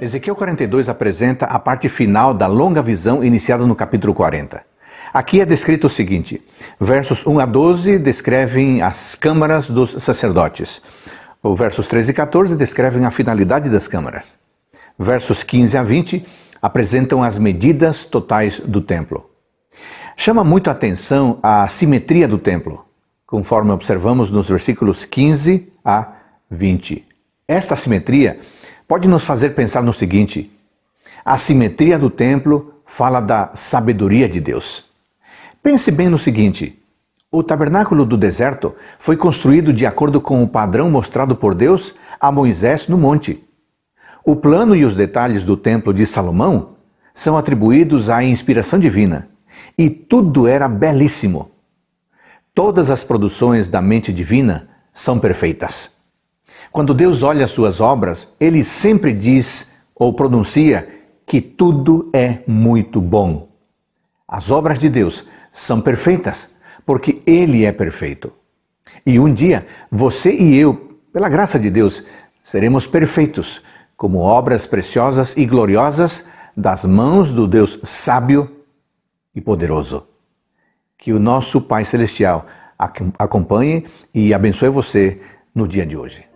Ezequiel 42 apresenta a parte final da longa visão iniciada no capítulo 40. Aqui é descrito o seguinte: versos 1 a 12 descrevem as câmaras dos sacerdotes. O versos 13 e 14 descrevem a finalidade das câmaras. Versos 15 a 20 apresentam as medidas totais do templo. Chama muito a atenção a simetria do templo, conforme observamos nos versículos 15 a 20. Esta simetria pode nos fazer pensar no seguinte: a simetria do templo fala da sabedoria de Deus. Pense bem no seguinte: o tabernáculo do deserto foi construído de acordo com o padrão mostrado por Deus a Moisés no monte. O plano e os detalhes do templo de Salomão são atribuídos à inspiração divina, e tudo era belíssimo. Todas as produções da mente divina são perfeitas. Quando Deus olha as suas obras, ele sempre diz ou pronuncia que tudo é muito bom. As obras de Deus são perfeitas, porque ele é perfeito. E um dia, você e eu, pela graça de Deus, seremos perfeitos, como obras preciosas e gloriosas das mãos do Deus sábio e poderoso. Que o nosso Pai Celestial acompanhe e abençoe você no dia de hoje.